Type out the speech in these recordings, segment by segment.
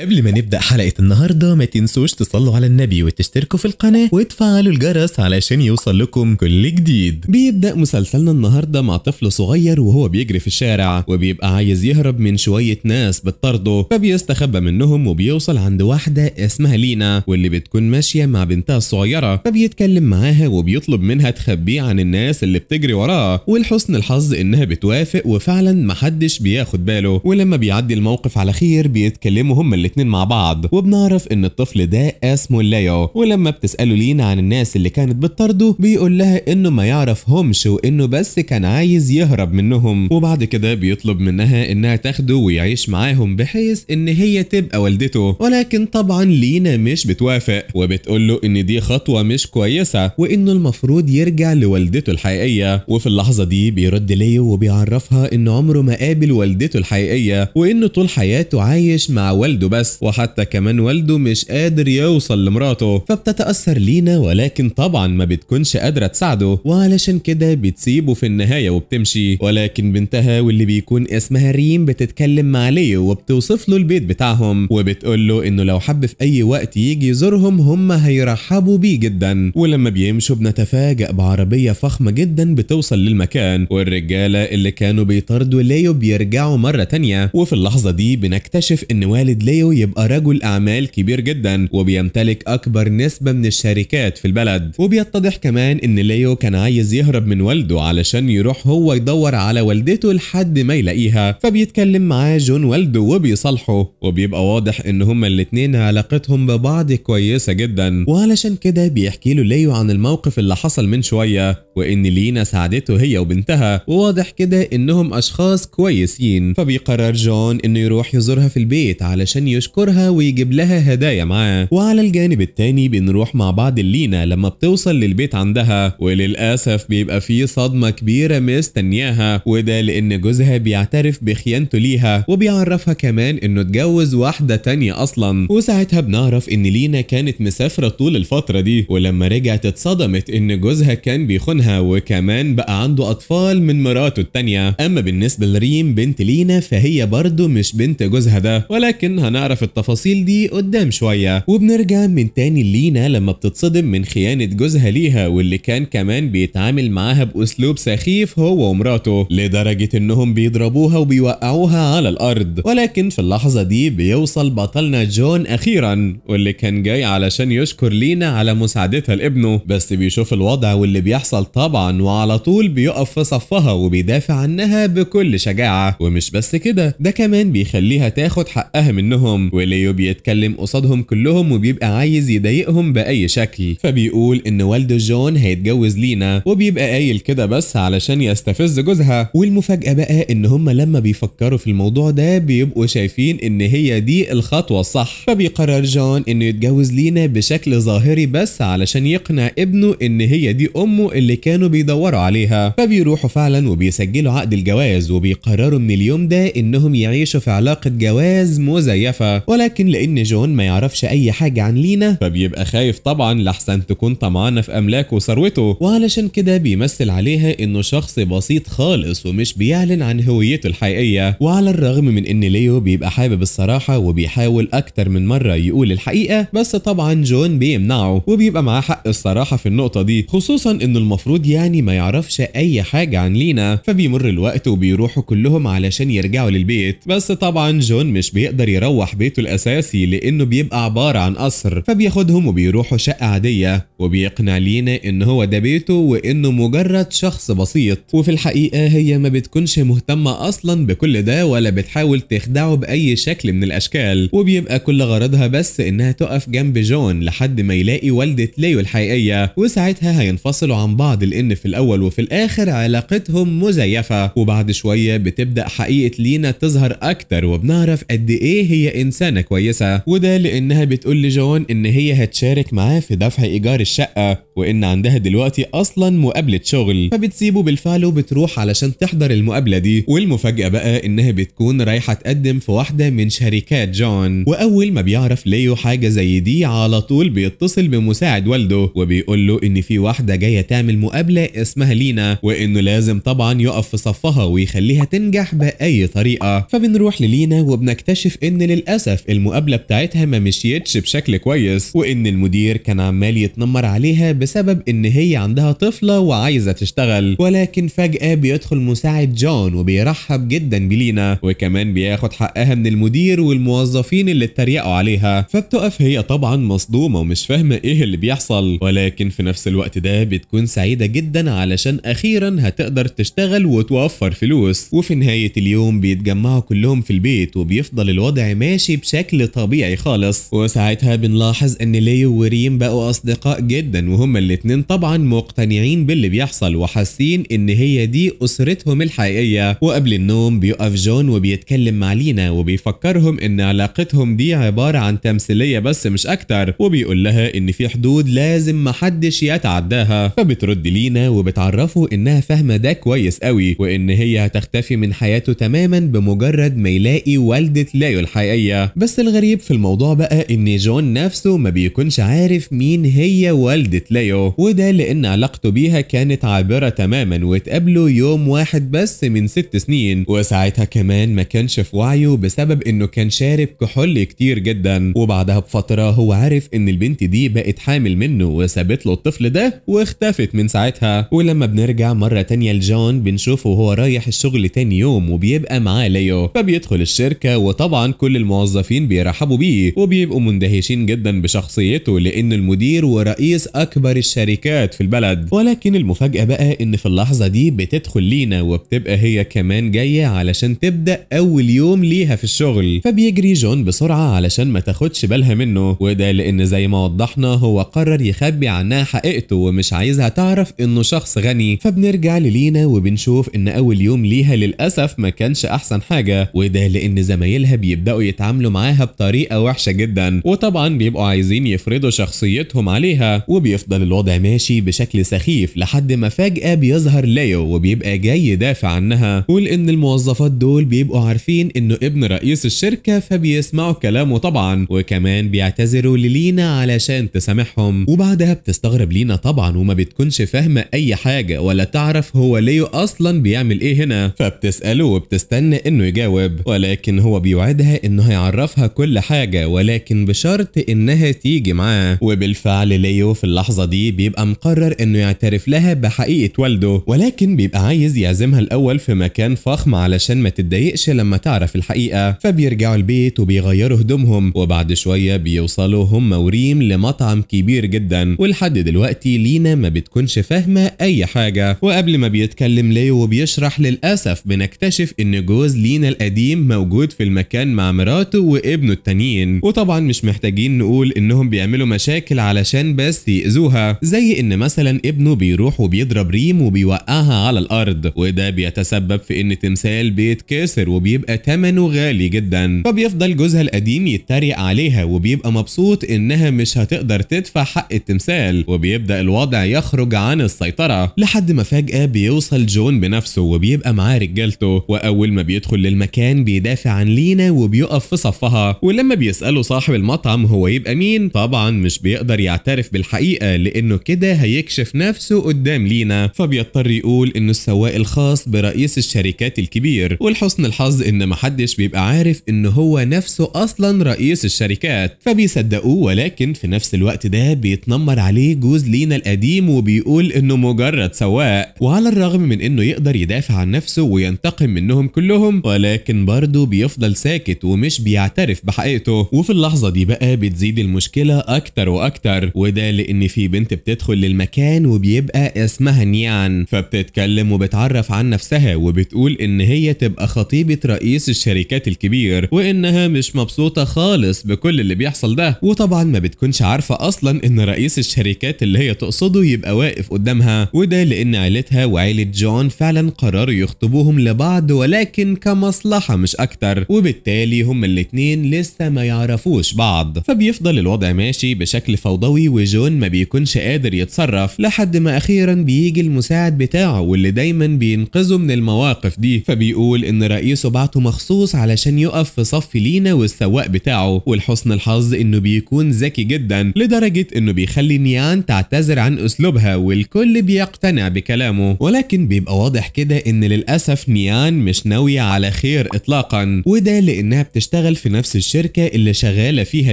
قبل ما نبدأ حلقة النهاردة ما تنسوش تصلوا على النبي وتشتركوا في القناة وتفعلوا الجرس علشان يوصل لكم كل جديد بيبدأ مسلسلنا النهاردة مع طفل صغير وهو بيجري في الشارع وبيبقى عايز يهرب من شوية ناس بتطارده فبيستخبى منهم وبيوصل عند واحدة اسمها لينا واللي بتكون ماشية مع بنتها الصغيرة فبيتكلم معاها وبيطلب منها تخبيه عن الناس اللي بتجري وراه ولحسن الحظ انها بتوافق وفعلا محدش بياخد باله ولما بيعدي الموقف على خير بيتكلموا هم اللي الاتنين مع بعض وبنعرف ان الطفل ده اسمه ليو ولما بتساله لينا عن الناس اللي كانت بتطارده بيقول لها انه ما يعرفهمش وانه بس كان عايز يهرب منهم وبعد كده بيطلب منها انها تاخده ويعيش معاهم بحيث ان هي تبقى والدته ولكن طبعا لينا مش بتوافق وبتقول له ان دي خطوه مش كويسه وانه المفروض يرجع لوالدته الحقيقيه وفي اللحظه دي بيرد ليو وبيعرفها ان عمره ما قابل والدته الحقيقيه وانه طول حياته عايش مع والده بس بس وحتى كمان والده مش قادر يوصل لمراته فبتتأثر لينا ولكن طبعا ما بتكونش قادرة تساعده وعلشان كده بتسيبه في النهاية وبتمشي ولكن بنتها واللي بيكون اسمها ريم بتتكلم مع ليو وبتوصف له البيت بتاعهم وبتقول له انه لو حب في اي وقت يجي يزورهم هم هيرحبوا بيه جدا ولما بيمشوا بنتفاجأ بعربية فخمة جدا بتوصل للمكان والرجالة اللي كانوا بيطاردوا ليو بيرجعوا مرة تانية وفي اللحظة دي بنكتشف ان والد ليو انه يبقى رجل اعمال كبير جدا وبيمتلك اكبر نسبه من الشركات في البلد وبيتضح كمان ان ليو كان عايز يهرب من والده علشان يروح هو يدور على والدته لحد ما يلاقيها فبيتكلم معاه جون والده وبيصالحه وبيبقى واضح ان هما الاثنين علاقتهم ببعض كويسه جدا وعلشان كده بيحكي له ليو عن الموقف اللي حصل من شويه وان لينا ساعدته هي وبنتها وواضح كده انهم اشخاص كويسين فبيقرر جون انه يروح يزورها في البيت علشان يشكرها ويجيب لها هدايا معاه وعلى الجانب التاني بنروح مع بعض لينا لما بتوصل للبيت عندها وللأسف بيبقى فيه صدمة كبيرة مستنياها وده لأن جوزها بيعترف بخيانته ليها وبيعرفها كمان إنه اتجوز واحدة تانية أصلا وساعتها بنعرف إن لينا كانت مسافرة طول الفترة دي ولما رجعت اتصدمت إن جوزها كان بيخونها وكمان بقى عنده أطفال من مراته التانية أما بالنسبة لريم بنت لينا فهي برضه مش بنت جوزها ده ولكن هنعرف نعرف التفاصيل دي قدام شوية وبنرجع من تاني لينا لما بتتصدم من خيانة جوزها ليها واللي كان كمان بيتعامل معاها بأسلوب سخيف هو ومراته لدرجة إنهم بيضربوها وبيوقعوها على الأرض ولكن في اللحظة دي بيوصل بطلنا جون أخيرا واللي كان جاي علشان يشكر لينا على مساعدتها لابنه بس بيشوف الوضع واللي بيحصل طبعا وعلى طول بيقف في صفها وبيدافع عنها بكل شجاعة ومش بس كده ده كمان بيخليها تاخد حقها منهم قصادهم وليو بيتكلم قصادهم كلهم وبيبقى عايز يضايقهم بأي شكل فبيقول إن والده جون هيتجوز لينا وبيبقى قايل كده بس علشان يستفز جوزها والمفاجأة بقى إن هما لما بيفكروا في الموضوع ده بيبقوا شايفين إن هي دي الخطوة الصح فبيقرر جون إنه يتجوز لينا بشكل ظاهري بس علشان يقنع ابنه إن هي دي أمه اللي كانوا بيدوروا عليها فبيروحوا فعلا وبيسجلوا عقد الجواز وبيقرروا من اليوم ده إنهم يعيشوا في علاقة جواز مزيفة الكثافة ولكن لأن جون ما يعرفش أي حاجة عن لينا فبيبقى خايف طبعا لحسن تكون طمعانة في أملاكه وثروته وعلشان كده بيمثل عليها إنه شخص بسيط خالص ومش بيعلن عن هويته الحقيقية وعلى الرغم من إن ليو بيبقى حابب الصراحة وبيحاول أكتر من مرة يقول الحقيقة بس طبعا جون بيمنعه وبيبقى معاه حق الصراحة في النقطة دي خصوصا إنه المفروض يعني ما يعرفش أي حاجة عن لينا فبيمر الوقت وبيروحوا كلهم علشان يرجعوا للبيت بس طبعا جون مش بيقدر يروح بيفتح بيته الأساسي لأنه بيبقى عبارة عن قصر فبياخدهم وبيروحوا شقة عادية وبيقنع لينا إن هو ده بيته وإنه مجرد شخص بسيط وفي الحقيقة هي ما بتكونش مهتمة أصلا بكل ده ولا بتحاول تخدعه بأي شكل من الأشكال وبيبقى كل غرضها بس إنها تقف جنب جون لحد ما يلاقي والدة ليو الحقيقية وساعتها هينفصلوا عن بعض لأن في الأول وفي الآخر علاقتهم مزيفة وبعد شوية بتبدأ حقيقة لينا تظهر أكتر وبنعرف قد إيه هي إنسانة كويسة وده لأنها بتقول لجون إن هي هتشارك معاه في دفع إيجار الشقة وإن عندها دلوقتي أصلا مقابلة شغل فبتسيبه بالفعل وبتروح علشان تحضر المقابلة دي والمفاجأة بقى إنها بتكون رايحة تقدم في واحدة من شركات جون وأول ما بيعرف ليو حاجة زي دي على طول بيتصل بمساعد والده وبيقول له إن في واحدة جاية تعمل مقابلة اسمها لينا وإنه لازم طبعا يقف في صفها ويخليها تنجح بأي طريقة فبنروح للينا وبنكتشف إن لل للأسف المقابلة بتاعتها ما مشيتش بشكل كويس وإن المدير كان عمال يتنمر عليها بسبب إن هي عندها طفلة وعايزة تشتغل ولكن فجأة بيدخل مساعد جون وبيرحب جدا بلينا وكمان بياخد حقها من المدير والموظفين اللي اتريقوا عليها فبتقف هي طبعا مصدومة ومش فاهمة إيه اللي بيحصل ولكن في نفس الوقت ده بتكون سعيدة جدا علشان أخيرا هتقدر تشتغل وتوفر فلوس وفي نهاية اليوم بيتجمعوا كلهم في البيت وبيفضل الوضع ماشي ماشي بشكل طبيعي خالص وساعتها بنلاحظ ان ليو وريم بقوا اصدقاء جدا وهما الاتنين طبعا مقتنعين باللي بيحصل وحاسين ان هي دي اسرتهم الحقيقيه وقبل النوم بيقف جون وبيتكلم مع لينا وبيفكرهم ان علاقتهم دي عباره عن تمثيليه بس مش اكتر وبيقول لها ان في حدود لازم محدش يتعداها فبترد لينا وبتعرفه انها فاهمه ده كويس قوي وان هي هتختفي من حياته تماما بمجرد ما يلاقي والده لايو الحقيقيه الحقيقيه بس الغريب في الموضوع بقى ان جون نفسه ما بيكونش عارف مين هي والدة ليو وده لان علاقته بيها كانت عابرة تماما واتقابلوا يوم واحد بس من ست سنين وساعتها كمان ما كانش في وعيه بسبب انه كان شارب كحول كتير جدا وبعدها بفترة هو عارف ان البنت دي بقت حامل منه وسابت له الطفل ده واختفت من ساعتها ولما بنرجع مرة تانية لجون بنشوفه وهو رايح الشغل تاني يوم وبيبقى معاه ليو فبيدخل الشركة وطبعا كل المواقع الموظفين بيرحبوا بيه وبيبقوا مندهشين جدا بشخصيته لأن المدير ورئيس أكبر الشركات في البلد ولكن المفاجأة بقى إن في اللحظة دي بتدخل لينا وبتبقى هي كمان جاية علشان تبدأ أول يوم ليها في الشغل فبيجري جون بسرعة علشان ما تاخدش بالها منه وده لأن زي ما وضحنا هو قرر يخبي عنها حقيقته ومش عايزها تعرف إنه شخص غني فبنرجع للينا وبنشوف إن أول يوم ليها للأسف ما كانش أحسن حاجة وده لأن زمايلها بيبدأوا يتعلموا بيتعاملوا معاها بطريقه وحشه جدا وطبعا بيبقوا عايزين يفرضوا شخصيتهم عليها وبيفضل الوضع ماشي بشكل سخيف لحد ما فجاه بيظهر ليو وبيبقى جاي يدافع عنها ولان الموظفات دول بيبقوا عارفين انه ابن رئيس الشركه فبيسمعوا كلامه طبعا وكمان بيعتذروا للينا علشان تسامحهم وبعدها بتستغرب لينا طبعا وما بتكونش فاهمه اي حاجه ولا تعرف هو ليو اصلا بيعمل ايه هنا فبتساله وبتستنى انه يجاوب ولكن هو بيوعدها انه هيعرفها كل حاجة ولكن بشرط إنها تيجي معاه وبالفعل ليو في اللحظة دي بيبقى مقرر إنه يعترف لها بحقيقة والده ولكن بيبقى عايز يعزمها الأول في مكان فخم علشان ما تتضايقش لما تعرف الحقيقة فبيرجعوا البيت وبيغيروا هدومهم وبعد شوية بيوصلوا هم وريم لمطعم كبير جدا ولحد دلوقتي لينا ما بتكونش فاهمة أي حاجة وقبل ما بيتكلم ليو وبيشرح للأسف بنكتشف إن جوز لينا القديم موجود في المكان مع مراته مراته وابنه التانيين وطبعا مش محتاجين نقول انهم بيعملوا مشاكل علشان بس يأذوها زي ان مثلا ابنه بيروح وبيضرب ريم وبيوقعها على الارض وده بيتسبب في ان تمثال بيتكسر وبيبقى ثمنه غالي جدا فبيفضل جوزها القديم يتريق عليها وبيبقى مبسوط انها مش هتقدر تدفع حق التمثال وبيبدا الوضع يخرج عن السيطره لحد ما فجاه بيوصل جون بنفسه وبيبقى معاه رجالته واول ما بيدخل للمكان بيدافع عن لينا وبيقف في صفها ولما بيسأله صاحب المطعم هو يبقى مين طبعا مش بيقدر يعترف بالحقيقة لأنه كده هيكشف نفسه قدام لينا فبيضطر يقول إنه السواق الخاص برئيس الشركات الكبير ولحسن الحظ إن محدش بيبقى عارف إن هو نفسه أصلا رئيس الشركات فبيصدقوه ولكن في نفس الوقت ده بيتنمر عليه جوز لينا القديم وبيقول إنه مجرد سواق وعلى الرغم من إنه يقدر يدافع عن نفسه وينتقم منهم كلهم ولكن برضه بيفضل ساكت ومش مش بيعترف بحقيقته وفي اللحظة دي بقى بتزيد المشكلة أكتر وأكتر وده لأن في بنت بتدخل للمكان وبيبقى اسمها نيان فبتتكلم وبتعرف عن نفسها وبتقول إن هي تبقى خطيبة رئيس الشركات الكبير وإنها مش مبسوطة خالص بكل اللي بيحصل ده وطبعا ما بتكونش عارفة أصلا إن رئيس الشركات اللي هي تقصده يبقى واقف قدامها وده لأن عيلتها وعيلة جون فعلا قرروا يخطبوهم لبعض ولكن كمصلحة مش أكتر وبالتالي هم الاتنين لسه ما يعرفوش بعض فبيفضل الوضع ماشي بشكل فوضوي وجون ما بيكونش قادر يتصرف لحد ما اخيرا بيجي المساعد بتاعه واللي دايما بينقذه من المواقف دي فبيقول ان رئيسه بعته مخصوص علشان يقف في صف لينا والسواق بتاعه ولحسن الحظ انه بيكون ذكي جدا لدرجه انه بيخلي نيان تعتذر عن اسلوبها والكل بيقتنع بكلامه ولكن بيبقى واضح كده ان للاسف نيان مش ناويه على خير اطلاقا وده لانها بتشتغل بيشتغل في نفس الشركة اللي شغالة فيها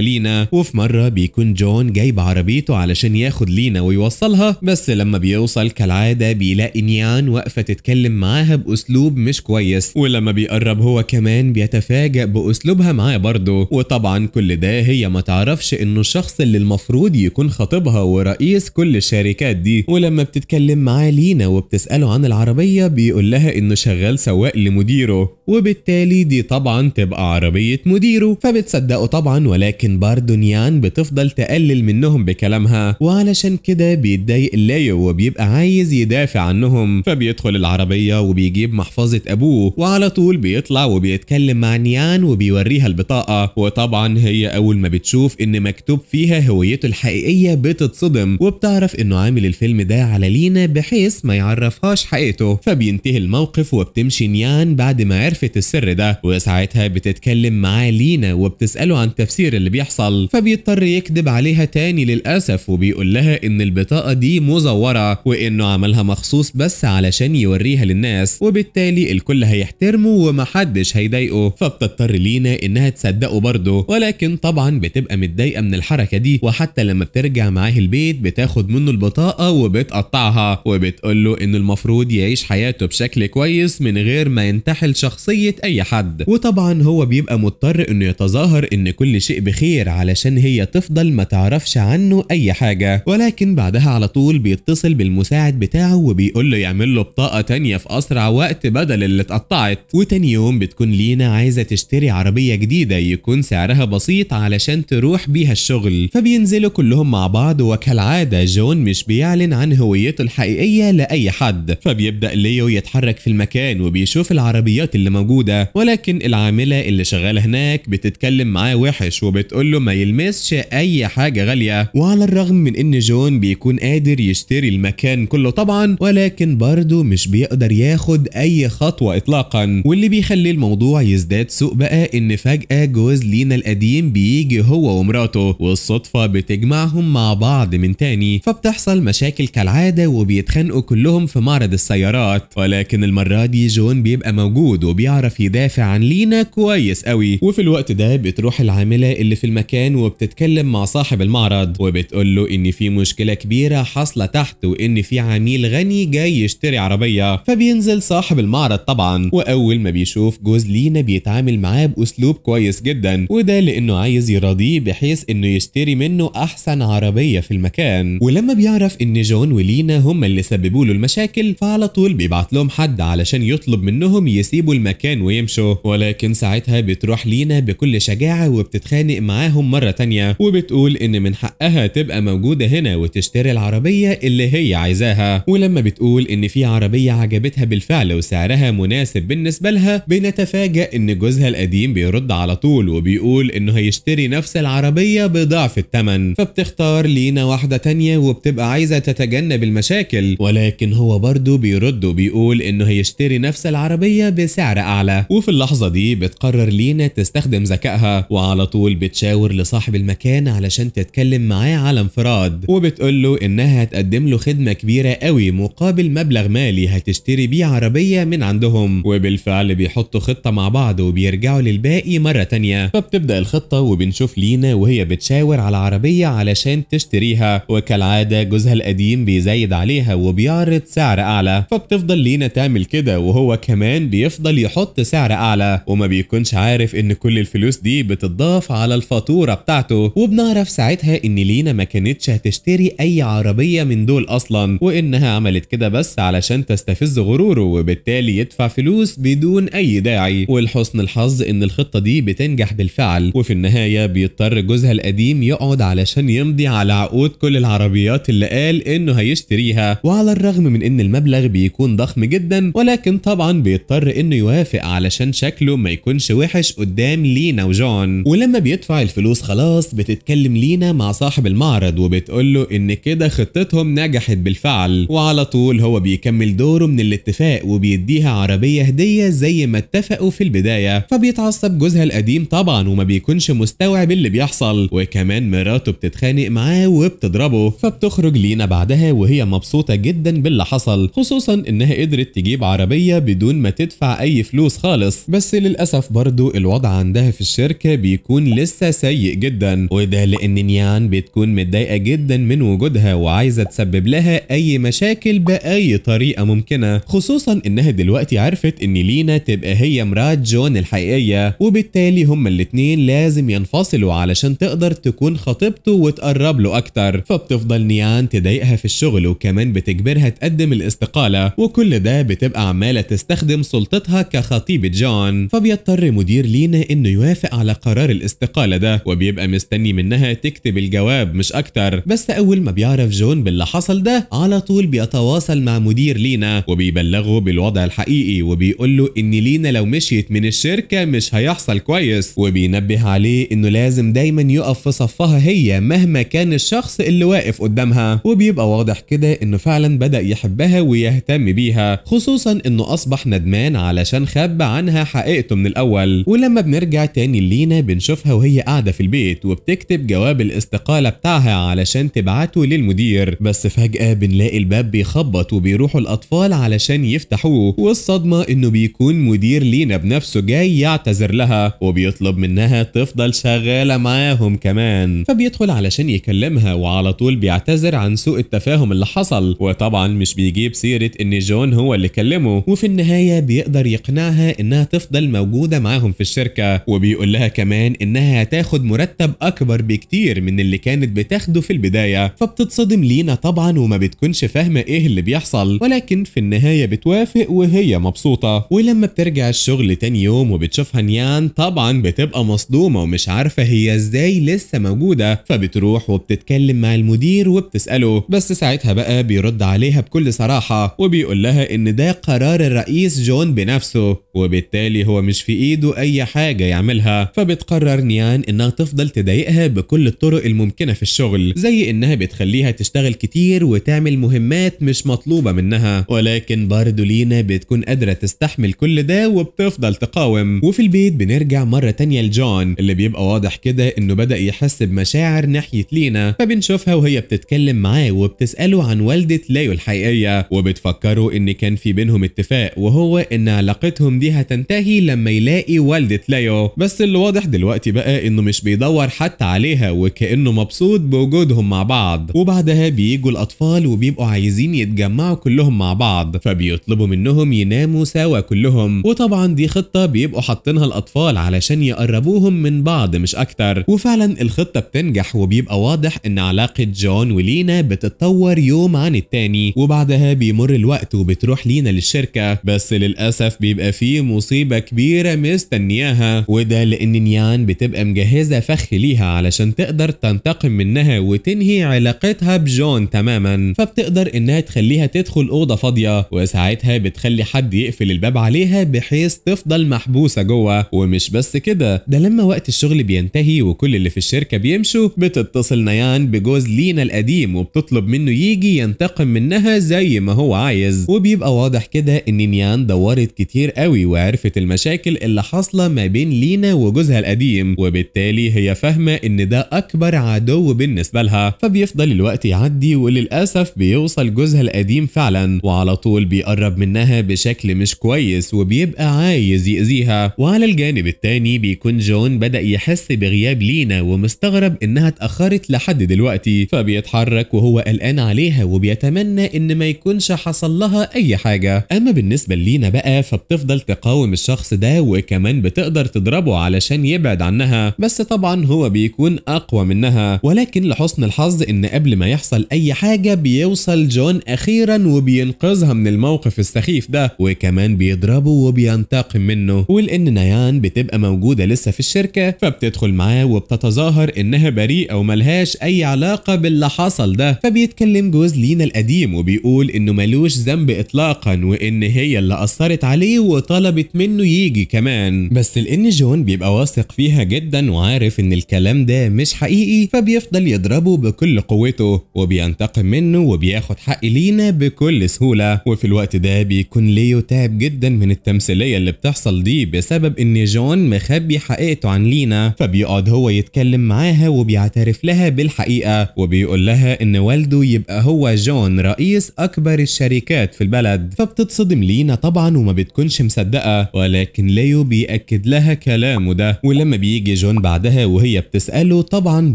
لينا وفي مرة بيكون جون جايب عربيته علشان ياخد لينا ويوصلها بس لما بيوصل كالعادة بيلاقي نيان واقفة تتكلم معاها بأسلوب مش كويس ولما بيقرب هو كمان بيتفاجأ بأسلوبها معاه برضه وطبعا كل ده هي ما تعرفش إنه الشخص اللي المفروض يكون خطيبها ورئيس كل الشركات دي ولما بتتكلم معاه لينا وبتسأله عن العربية بيقول لها إنه شغال سواق لمديره وبالتالي دي طبعا تبقى عربية وشخصية مديره فبتصدقه طبعا ولكن باردونيان بتفضل تقلل منهم بكلامها وعلشان كده بيتضايق لايو وبيبقى عايز يدافع عنهم فبيدخل العربية وبيجيب محفظة أبوه وعلى طول بيطلع وبيتكلم مع نيان وبيوريها البطاقة وطبعا هي أول ما بتشوف إن مكتوب فيها هويته الحقيقية بتتصدم وبتعرف إنه عامل الفيلم ده على لينا بحيث ما يعرفهاش حقيقته فبينتهي الموقف وبتمشي نيان بعد ما عرفت السر ده وساعتها بتتكلم معاه لينا وبتسأله عن تفسير اللي بيحصل فبيضطر يكذب عليها تاني للأسف وبيقول لها إن البطاقة دي مزورة وإنه عملها مخصوص بس علشان يوريها للناس وبالتالي الكل هيحترمه ومحدش هيضايقه فبتضطر لينا إنها تصدقه برضه ولكن طبعا بتبقى متضايقة من الحركة دي وحتى لما بترجع معاه البيت بتاخد منه البطاقة وبتقطعها وبتقول له إن المفروض يعيش حياته بشكل كويس من غير ما ينتحل شخصية أي حد وطبعا هو بيبقى مضطر انه يتظاهر ان كل شيء بخير علشان هي تفضل ما تعرفش عنه اي حاجة ولكن بعدها على طول بيتصل بالمساعد بتاعه وبيقول له يعمل له بطاقة تانية في اسرع وقت بدل اللي اتقطعت وتاني يوم بتكون لينا عايزة تشتري عربية جديدة يكون سعرها بسيط علشان تروح بيها الشغل فبينزلوا كلهم مع بعض وكالعادة جون مش بيعلن عن هويته الحقيقية لأي حد فبيبدأ ليو يتحرك في المكان وبيشوف العربيات اللي موجودة ولكن العاملة اللي شغالة على هناك بتتكلم معاه وحش وبتقول له ما يلمسش اي حاجه غاليه وعلى الرغم من ان جون بيكون قادر يشتري المكان كله طبعا ولكن برضه مش بيقدر ياخد اي خطوه اطلاقا واللي بيخلي الموضوع يزداد سوء بقى ان فجاه جوز لينا القديم بيجي هو ومراته والصدفه بتجمعهم مع بعض من تاني فبتحصل مشاكل كالعاده وبيتخانقوا كلهم في معرض السيارات ولكن المره دي جون بيبقى موجود وبيعرف يدافع عن لينا كويس قوي قوي وفي الوقت ده بتروح العاملة اللي في المكان وبتتكلم مع صاحب المعرض وبتقول له ان في مشكلة كبيرة حاصلة تحت وان في عميل غني جاي يشتري عربية فبينزل صاحب المعرض طبعا واول ما بيشوف جوز لينا بيتعامل معاه باسلوب كويس جدا وده لانه عايز يراضيه بحيث انه يشتري منه احسن عربية في المكان ولما بيعرف ان جون ولينا هما اللي سببوا له المشاكل فعلى طول بيبعت لهم حد علشان يطلب منهم يسيبوا المكان ويمشوا ولكن ساعتها بتروح بتروح لينا بكل شجاعة وبتتخانق معاهم مرة تانية وبتقول إن من حقها تبقى موجودة هنا وتشتري العربية اللي هي عايزاها ولما بتقول إن في عربية عجبتها بالفعل وسعرها مناسب بالنسبة لها بنتفاجأ إن جوزها القديم بيرد على طول وبيقول إنه هيشتري نفس العربية بضعف الثمن فبتختار لينا واحدة تانية وبتبقى عايزة تتجنب المشاكل ولكن هو برضه بيرد وبيقول إنه هيشتري نفس العربية بسعر أعلى وفي اللحظة دي بتقرر لينا كانت تستخدم ذكائها وعلى طول بتشاور لصاحب المكان علشان تتكلم معاه على انفراد وبتقول له انها هتقدم له خدمه كبيره قوي مقابل مبلغ مالي هتشتري بيه عربيه من عندهم وبالفعل بيحطوا خطه مع بعض وبيرجعوا للباقي مره تانية فبتبدا الخطه وبنشوف لينا وهي بتشاور على عربيه علشان تشتريها وكالعاده جوزها القديم بيزايد عليها وبيعرض سعر اعلى فبتفضل لينا تعمل كده وهو كمان بيفضل يحط سعر اعلى وما بيكونش عارف ان كل الفلوس دي بتضاف على الفاتوره بتاعته وبنعرف ساعتها ان لينا ما كانتش هتشتري اي عربيه من دول اصلا وانها عملت كده بس علشان تستفز غروره وبالتالي يدفع فلوس بدون اي داعي ولحسن الحظ ان الخطه دي بتنجح بالفعل وفي النهايه بيضطر جوزها القديم يقعد علشان يمضي على عقود كل العربيات اللي قال انه هيشتريها وعلى الرغم من ان المبلغ بيكون ضخم جدا ولكن طبعا بيضطر انه يوافق علشان شكله ما يكونش وحش قدام لينا وجون ولما بيدفع الفلوس خلاص بتتكلم لينا مع صاحب المعرض وبتقول له ان كده خطتهم نجحت بالفعل وعلى طول هو بيكمل دوره من الاتفاق وبيديها عربيه هديه زي ما اتفقوا في البدايه فبيتعصب جوزها القديم طبعا وما بيكونش مستوعب اللي بيحصل وكمان مراته بتتخانق معاه وبتضربه فبتخرج لينا بعدها وهي مبسوطه جدا باللي حصل خصوصا انها قدرت تجيب عربيه بدون ما تدفع اي فلوس خالص بس للاسف برضو الوضع الوضع عندها في الشركة بيكون لسه سيء جدا وده لأن نيان بتكون متضايقة جدا من وجودها وعايزة تسبب لها أي مشاكل بأي طريقة ممكنة خصوصا إنها دلوقتي عرفت إن لينا تبقى هي مرات جون الحقيقية وبالتالي هما الاتنين لازم ينفصلوا علشان تقدر تكون خطيبته وتقرب له أكتر فبتفضل نيان تضايقها في الشغل وكمان بتجبرها تقدم الاستقالة وكل ده بتبقى عمالة تستخدم سلطتها كخطيبة جون فبيضطر مدير لينا مستنيينه انه يوافق على قرار الاستقالة ده وبيبقى مستني منها تكتب الجواب مش اكتر بس اول ما بيعرف جون باللي حصل ده على طول بيتواصل مع مدير لينا وبيبلغه بالوضع الحقيقي وبيقول له ان لينا لو مشيت من الشركة مش هيحصل كويس وبينبه عليه انه لازم دايما يقف في صفها هي مهما كان الشخص اللي واقف قدامها وبيبقى واضح كده انه فعلا بدأ يحبها ويهتم بيها خصوصا انه اصبح ندمان علشان خب عنها حقيقته من الاول ولا لما بنرجع تاني لينا بنشوفها وهي قاعدة في البيت وبتكتب جواب الاستقالة بتاعها علشان تبعته للمدير بس فجأة بنلاقي الباب بيخبط وبيروحوا الأطفال علشان يفتحوه والصدمة إنه بيكون مدير لينا بنفسه جاي يعتذر لها وبيطلب منها تفضل شغالة معاهم كمان فبيدخل علشان يكلمها وعلى طول بيعتذر عن سوء التفاهم اللي حصل وطبعا مش بيجيب سيرة إن جون هو اللي كلمه وفي النهاية بيقدر يقنعها إنها تفضل موجودة معاهم في الشغل الشركه وبيقول لها كمان انها هتاخد مرتب اكبر بكتير من اللي كانت بتاخده في البدايه فبتتصدم لينا طبعا وما بتكونش فاهمه ايه اللي بيحصل ولكن في النهايه بتوافق وهي مبسوطه ولما بترجع الشغل تاني يوم وبتشوفها نيان طبعا بتبقى مصدومه ومش عارفه هي ازاي لسه موجوده فبتروح وبتتكلم مع المدير وبتساله بس ساعتها بقى بيرد عليها بكل صراحه وبيقول لها ان ده قرار الرئيس جون بنفسه وبالتالي هو مش في ايده اي حاجة يعملها فبتقرر نيان إنها تفضل تضايقها بكل الطرق الممكنة في الشغل زي إنها بتخليها تشتغل كتير وتعمل مهمات مش مطلوبة منها ولكن برضه لينا بتكون قادرة تستحمل كل ده وبتفضل تقاوم وفي البيت بنرجع مرة تانية لجون اللي بيبقى واضح كده إنه بدأ يحس بمشاعر ناحية لينا فبنشوفها وهي بتتكلم معاه وبتسأله عن والدة لايو الحقيقية وبتفكره إن كان في بينهم اتفاق وهو إن علاقتهم دي هتنتهي لما يلاقي والدة عادت ليو بس اللي واضح دلوقتي بقى انه مش بيدور حتى عليها وكانه مبسوط بوجودهم مع بعض وبعدها بيجوا الاطفال وبيبقوا عايزين يتجمعوا كلهم مع بعض فبيطلبوا منهم يناموا سوا كلهم وطبعا دي خطه بيبقوا حاطينها الاطفال علشان يقربوهم من بعض مش اكتر وفعلا الخطه بتنجح وبيبقى واضح ان علاقه جون ولينا بتتطور يوم عن التاني وبعدها بيمر الوقت وبتروح لينا للشركه بس للاسف بيبقى فيه مصيبه كبيره مستنياها اياها وده لان نيان بتبقى مجهزه فخ ليها علشان تقدر تنتقم منها وتنهي علاقتها بجون تماما فبتقدر انها تخليها تدخل اوضه فاضيه وساعتها بتخلي حد يقفل الباب عليها بحيث تفضل محبوسه جوه ومش بس كده ده لما وقت الشغل بينتهي وكل اللي في الشركه بيمشوا بتتصل نيان بجوز لينا القديم وبتطلب منه يجي ينتقم منها زي ما هو عايز وبيبقى واضح كده ان نيان دورت كتير قوي وعرفت المشاكل اللي حاصله ما بين لينا وجوزها القديم وبالتالي هي فاهمة إن ده أكبر عدو بالنسبة لها فبيفضل الوقت يعدي وللأسف بيوصل جوزها القديم فعلا وعلى طول بيقرب منها بشكل مش كويس وبيبقى عايز يأذيها وعلى الجانب التاني بيكون جون بدأ يحس بغياب لينا ومستغرب إنها اتأخرت لحد دلوقتي فبيتحرك وهو قلقان عليها وبيتمنى إن ما يكونش حصل لها أي حاجة أما بالنسبة لينا بقى فبتفضل تقاوم الشخص ده وكمان بتقرب تقدر تضربه علشان يبعد عنها بس طبعا هو بيكون أقوى منها ولكن لحسن الحظ إن قبل ما يحصل أي حاجة بيوصل جون أخيرا وبينقذها من الموقف السخيف ده وكمان بيضربه وبينتقم منه ولأن نيان بتبقى موجودة لسه في الشركة فبتدخل معاه وبتتظاهر إنها بريئة وملهاش أي علاقة باللي حصل ده فبيتكلم جوز لينا القديم وبيقول إنه ملوش ذنب إطلاقا وإن هي اللي أثرت عليه وطلبت منه يجي كمان بس لان جون بيبقى واثق فيها جدا وعارف ان الكلام ده مش حقيقي فبيفضل يضربه بكل قوته وبينتقم منه وبياخد حق لينا بكل سهوله وفي الوقت ده بيكون ليو تعب جدا من التمثيليه اللي بتحصل دي بسبب ان جون مخبي حقيقته عن لينا فبيقعد هو يتكلم معاها وبيعترف لها بالحقيقه وبيقول لها ان والده يبقى هو جون رئيس اكبر الشركات في البلد فبتتصدم لينا طبعا وما بتكونش مصدقه ولكن ليو بيأكد متأكد لها كلامه ده ولما بيجي جون بعدها وهي بتسأله طبعا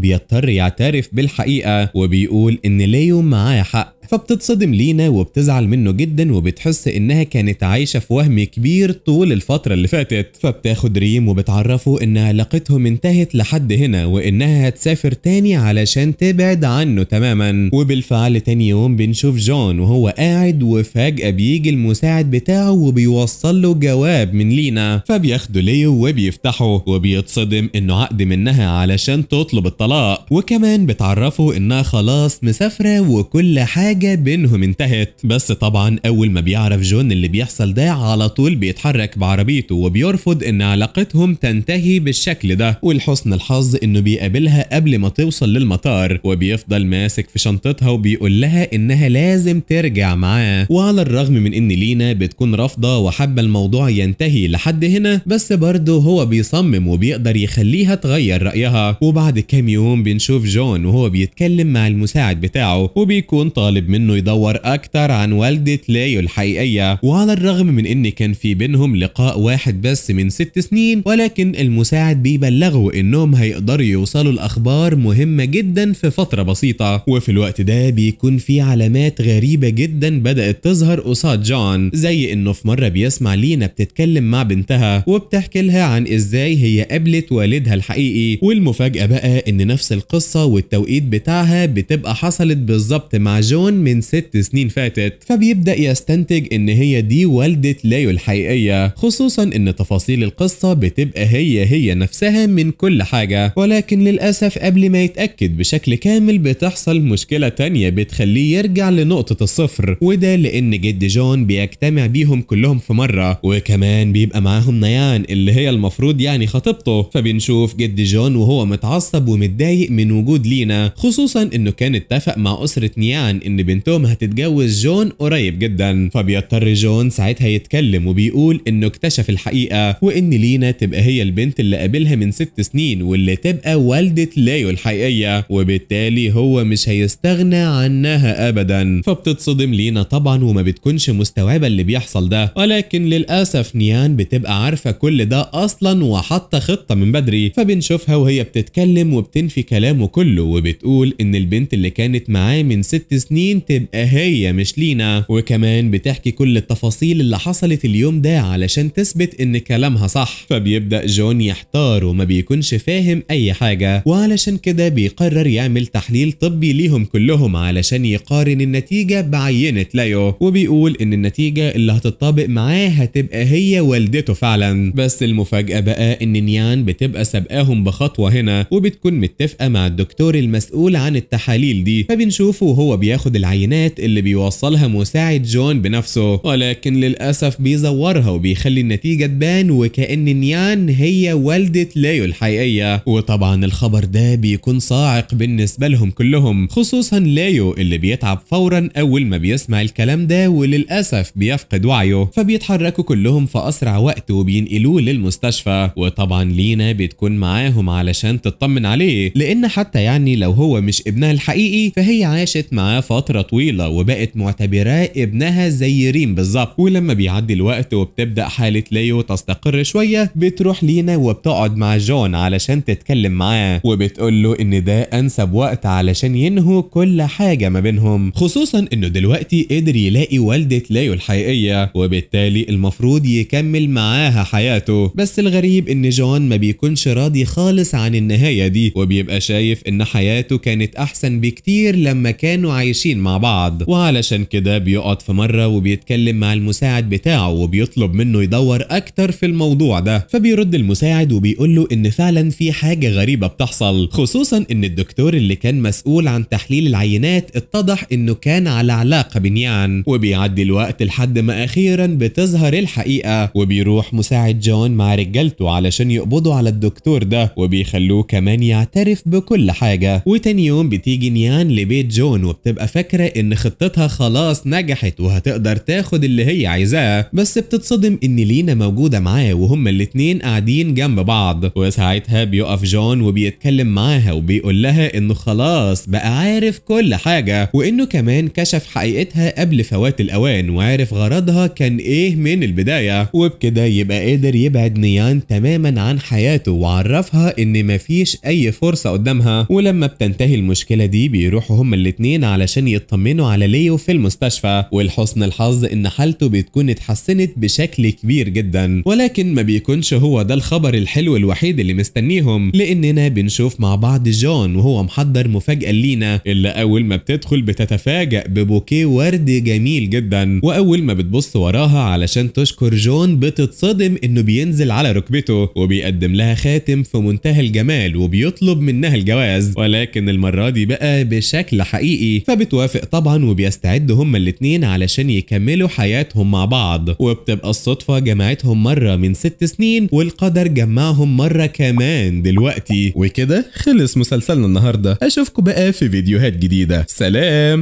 بيضطر يعترف بالحقيقة وبيقول إن ليو معاه حق فبتتصدم لينا وبتزعل منه جدا وبتحس انها كانت عايشه في وهم كبير طول الفتره اللي فاتت فبتاخد ريم وبتعرفه ان علاقتهم انتهت لحد هنا وانها هتسافر تاني علشان تبعد عنه تماما وبالفعل تاني يوم بنشوف جون وهو قاعد وفجاه بيجي المساعد بتاعه وبيوصل له جواب من لينا فبياخده ليو وبيفتحه وبيتصدم انه عقد منها علشان تطلب الطلاق وكمان بتعرفه انها خلاص مسافره وكل حاجه حاجة بينهم انتهت بس طبعا أول ما بيعرف جون اللي بيحصل ده على طول بيتحرك بعربيته وبيرفض إن علاقتهم تنتهي بالشكل ده ولحسن الحظ إنه بيقابلها قبل ما توصل للمطار وبيفضل ماسك في شنطتها وبيقول لها إنها لازم ترجع معاه وعلى الرغم من إن لينا بتكون رافضة وحابة الموضوع ينتهي لحد هنا بس برضه هو بيصمم وبيقدر يخليها تغير رأيها وبعد كام يوم بنشوف جون وهو بيتكلم مع المساعد بتاعه وبيكون طالب طالب منه يدور أكتر عن والدة لايو الحقيقية وعلى الرغم من إن كان في بينهم لقاء واحد بس من ست سنين ولكن المساعد بيبلغه إنهم هيقدروا يوصلوا لأخبار مهمة جدا في فترة بسيطة وفي الوقت ده بيكون في علامات غريبة جدا بدأت تظهر قصاد جون زي إنه في مرة بيسمع لينا بتتكلم مع بنتها وبتحكي لها عن إزاي هي قابلت والدها الحقيقي والمفاجأة بقى إن نفس القصة والتوقيت بتاعها بتبقى حصلت بالظبط مع جون من ست سنين فاتت فبيبدأ يستنتج ان هي دي والدة ليو الحقيقية خصوصا ان تفاصيل القصة بتبقى هي هي نفسها من كل حاجة ولكن للأسف قبل ما يتأكد بشكل كامل بتحصل مشكلة تانية بتخليه يرجع لنقطة الصفر وده لان جد جون بيجتمع بيهم كلهم في مرة وكمان بيبقى معاهم نيان اللي هي المفروض يعني خطيبته فبنشوف جد جون وهو متعصب ومتضايق من وجود لينا خصوصا انه كان اتفق مع اسرة نيان ان بنتهم هتتجوز جون قريب جدا فبيضطر جون ساعتها يتكلم وبيقول انه اكتشف الحقيقه وان لينا تبقى هي البنت اللي قابلها من ست سنين واللي تبقى والده ليو الحقيقيه وبالتالي هو مش هيستغنى عنها ابدا فبتتصدم لينا طبعا وما بتكونش مستوعبه اللي بيحصل ده ولكن للاسف نيان بتبقى عارفه كل ده اصلا وحاطه خطه من بدري فبنشوفها وهي بتتكلم وبتنفي كلامه كله وبتقول ان البنت اللي كانت معاه من ست سنين مين تبقى هي مش لينا وكمان بتحكي كل التفاصيل اللي حصلت اليوم ده علشان تثبت ان كلامها صح فبيبدأ جون يحتار وما بيكونش فاهم اي حاجة وعلشان كده بيقرر يعمل تحليل طبي ليهم كلهم علشان يقارن النتيجة بعينة ليو وبيقول ان النتيجة اللي هتطابق معاه هتبقى هي والدته فعلا بس المفاجأة بقى ان نيان بتبقى سابقاهم بخطوة هنا وبتكون متفقة مع الدكتور المسؤول عن التحاليل دي فبنشوفه وهو بياخد العينات اللي بيوصلها مساعد جون بنفسه ولكن للأسف بيزورها وبيخلي النتيجة تبان وكأن نيان هي والدة ليو الحقيقية وطبعا الخبر ده بيكون صاعق بالنسبة لهم كلهم خصوصا ليو اللي بيتعب فورا أول ما بيسمع الكلام ده وللأسف بيفقد وعيه فبيتحركوا كلهم في أسرع وقت وبينقلوه للمستشفى وطبعا لينا بتكون معاهم علشان تطمن عليه لأن حتى يعني لو هو مش ابنها الحقيقي فهي عاشت معاه فترة فترة طويلة وبقت معتبراه ابنها زي ريم بالظبط ولما بيعدي الوقت وبتبدأ حالة ليو تستقر شوية بتروح لينا وبتقعد مع جون علشان تتكلم معاه وبتقول له ان ده انسب وقت علشان ينهوا كل حاجة ما بينهم خصوصا انه دلوقتي قدر يلاقي والدة ليو الحقيقية وبالتالي المفروض يكمل معاها حياته بس الغريب ان جون ما بيكونش راضي خالص عن النهاية دي وبيبقى شايف ان حياته كانت احسن بكتير لما كانوا عايشين متعارفين مع بعض وعلشان كده بيقعد في مرة وبيتكلم مع المساعد بتاعه وبيطلب منه يدور أكتر في الموضوع ده فبيرد المساعد وبيقول له إن فعلا في حاجة غريبة بتحصل خصوصا إن الدكتور اللي كان مسؤول عن تحليل العينات اتضح إنه كان على علاقة بنيان وبيعدي الوقت لحد ما أخيرا بتظهر الحقيقة وبيروح مساعد جون مع رجالته علشان يقبضوا على الدكتور ده وبيخلوه كمان يعترف بكل حاجة وتاني يوم بتيجي نيان لبيت جون وبتبقى فاكرة فاكرة إن خطتها خلاص نجحت وهتقدر تاخد اللي هي عايزاه بس بتتصدم إن لينا موجودة معاه وهما الاتنين قاعدين جنب بعض وساعتها بيقف جون وبيتكلم معاها وبيقول لها إنه خلاص بقى عارف كل حاجة وإنه كمان كشف حقيقتها قبل فوات الأوان وعارف غرضها كان إيه من البداية وبكده يبقى قادر يبعد نيان تماما عن حياته وعرفها إن مفيش أي فرصة قدامها ولما بتنتهي المشكلة دي بيروحوا هما الاتنين علشان يطمنوا على ليو في المستشفى ولحسن الحظ ان حالته بتكون اتحسنت بشكل كبير جدا ولكن ما بيكونش هو ده الخبر الحلو الوحيد اللي مستنيهم لاننا بنشوف مع بعض جون وهو محضر مفاجاه لينا اللي اول ما بتدخل بتتفاجئ ببوكيه ورد جميل جدا واول ما بتبص وراها علشان تشكر جون بتتصدم انه بينزل على ركبته وبيقدم لها خاتم في منتهى الجمال وبيطلب منها الجواز ولكن المره دي بقى بشكل حقيقي فبتوري بيوافق طبعا وبيستعدوا هما الاتنين علشان يكملوا حياتهم مع بعض وبتبقى الصدفة جمعتهم مرة من ست سنين والقدر جمعهم مرة كمان دلوقتي وكده خلص مسلسلنا النهاردة أشوفكم بقى في فيديوهات جديدة سلام